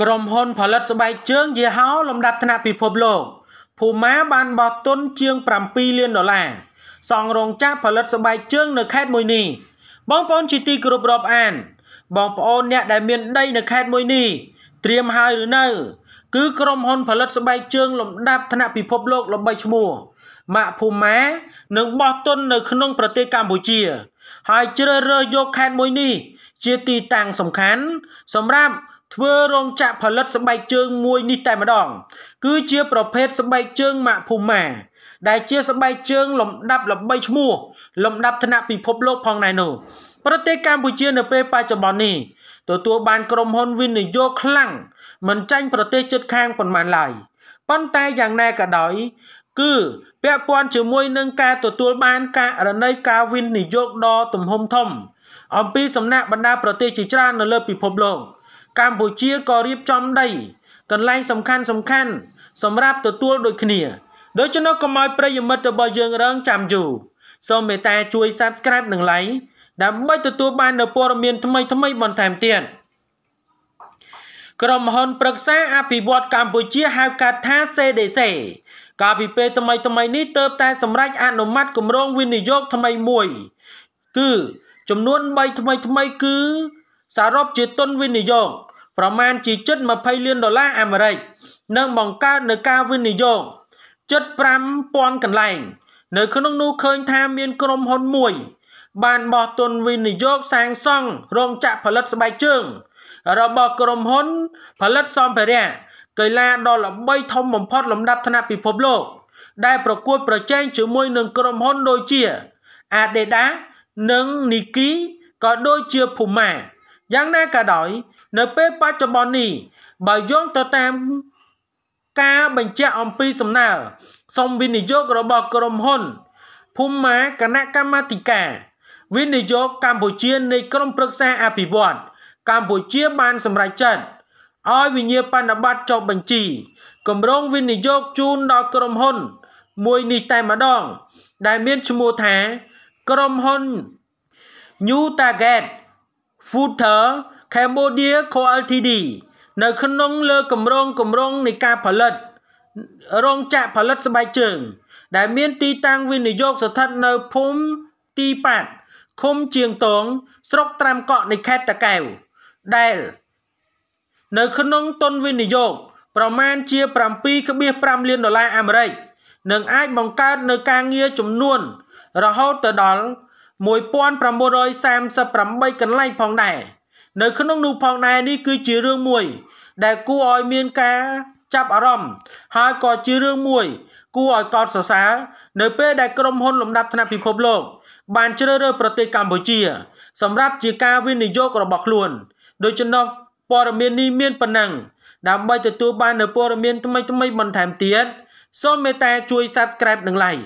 ក្រុមហ៊ុនផលិតស្បែកជើងយីហោលំដាប់ថ្នាក់ពិភពលោកភូមាបានបោះទុនជាង7លានដុល្លារសង់រោងចក្រផលិតស្បែកជើងនៅខេត្តមួយនេះបងប្អូនជាទីគោរពរាប់អាន បងប្អូនអ្នកដែលមានដីនៅខេត្តមួយនេះត្រៀមហើយឬនៅ គឺក្រុមហ៊ុនផលិតស្បែកជើងលំដាប់ថ្នាក់ពិភពលោកល្បីឈ្មោះម៉ាក់ភូមានឹងបោះទុននៅក្នុងប្រទេសកម្ពុជា ហើយជ្រើសរើសយកខេត្តមួយនេះជាទីតាំងសំខាន់សម្រាប់ធ្វើរោងចក្រផលិតស្បែកជើងមួយនេះតែម្ដង គឺជាប្រភេទស្បែកជើងម៉ាក់ភូម៉ាដែលជាស្បែកជើងលំដាប់ល្បីឈ្មោះលំដាប់ថ្នាក់ពិភពលោកផងដែរនោះប្រទេសកម្ពុជានៅពេលបច្ចុប្បន្ននេះទទួលបានក្រុមហ៊ុនវិនិយោគខ្លាំងមិនចាញ់ប្រទេសជិតខាងប៉ុន្មានឡើយប៉ុន្តែយ៉ាងណាក៏ដោយ គឺពាក់ព័ន្ធជាមួយនឹងការទទួលបានករណីការវិនិយោគដ៏ទំហំធំអំពីសំណាក់បណ្ដាប្រទេសជាច្រើននៅលើពិភពលោក។កម្ពុជាក៏រៀបចំដីកន្លែងសំខាន់សំខាន់ សម្រាប់ទទួលដូចគ្នា ដូច្នោះកុំឲ្យប្រិយមិត្តរបស់យើងរងចាំយូរសូមមេត្តាជួយ Subscribe និង Like ដើម្បីទទួល បាននូវព័ត៌មាន ថ្មីថ្មីបន្ថែមទៀតក្រុមហ៊ុន ប្រឹក្សាអភិវឌ្ឍកម្ពុជាហៅកាត់ថា CDC កាលពីពេលថ្មីថ្មីនេះទើបតែសម្រេចអនុម័តគម្រោងវិនិយោគថ្មីមួយគឺចំនួន3ថ្មីថ្មីគឺសរុបជាទុនវិនិយោគប្រមាណជាជិត20លានដុល្លារអាមេរិកនិងបង្កើតនៅការវិនិយោគជិត5000កន្លែង នៅក្នុងនោះឃើញថាមានក្រុមហ៊ុនមួយ បានបោះទុនវិនិយោគសាងសង់រោងចក្រផលិតស្បែកជើង របស់ក្រុមហ៊ុនផលិតសម្ភារៈកីឡាដ៏ល្បីធំបំផុតលំដាប់ថ្នាក់ពិភពលោកដែលប្រកួតប្រជែងជាមួយនឹងក្រុមហ៊ុនដូចជា Adidas និង Nike ក៏ដូចជា Puma យ៉ាងណាក៏ដោយនៅពេលបច្ចុប្បន្ននេះបើយោងទៅតាម ការបញ្ជាក់អំពីសំណើសុំវិនិយោគរបស់ក្រុមហ៊ុនភូមាគណៈកម្មាធិការ វិនិយោគកម្ពុជានៃក្រមព្រឹក្សាអភិវឌ្ឍកម្ពុជា បានសម្រេចចិត្តឲ្យវិញ្ញាបនបត្រចុះបញ្ជីគម្រោងវិនិយោគជូនដល់ក្រុមហ៊ុនមួយនេះតែម្ដង ដែលមានឈ្មោះថា ក្រុមហ៊ុន New Target Footer Cambodia Co Ltd នៅក្នុងលើគម្រោងគម្រោងនៃការផលិតរោងចក្រផលិត ស្បែកជើង ដែលមានទីតាំងវិនិយោគស្ថិតនៅភូមិទីប៉ាត់ឃុំជាងតងស្រុក ត្រាំកក់នៃខេត្តតាកែវដែលនៅក្នុងទុនវិនិយោគប្រមាណជា7.5លានដុល្លារអាមេរិកនឹងអាចបង្កើតនៅការងារចំនួន រហូតទៅដល់1938កន្លែងផងដែរនៅ ក្នុងនោះផងដែរនេះគឺជារឿងមួយ ដែលគួរឲ្យមានការចាប់អារម្មណ៍ហើយក៏ជារឿងមួយ គួរឲ្យកោតសរសើរនៅពេលដែលក្រុមហ៊ុនលំដាប់ថ្នាក់ពិភពលោកបានជ្រើសរើសប្រទេសកម្ពុជា សម្រាប់ជាការវិនិយោគរបស់ខ្លួនដូច្នោះព័ត៌មាននេះមានប៉ុណ្ណឹងដើម្បីទទួលបាននូវព័ត៌មានថ្មីៗបន្ថែមទៀតសូមមេត្តាជួយ Subscribe និង Like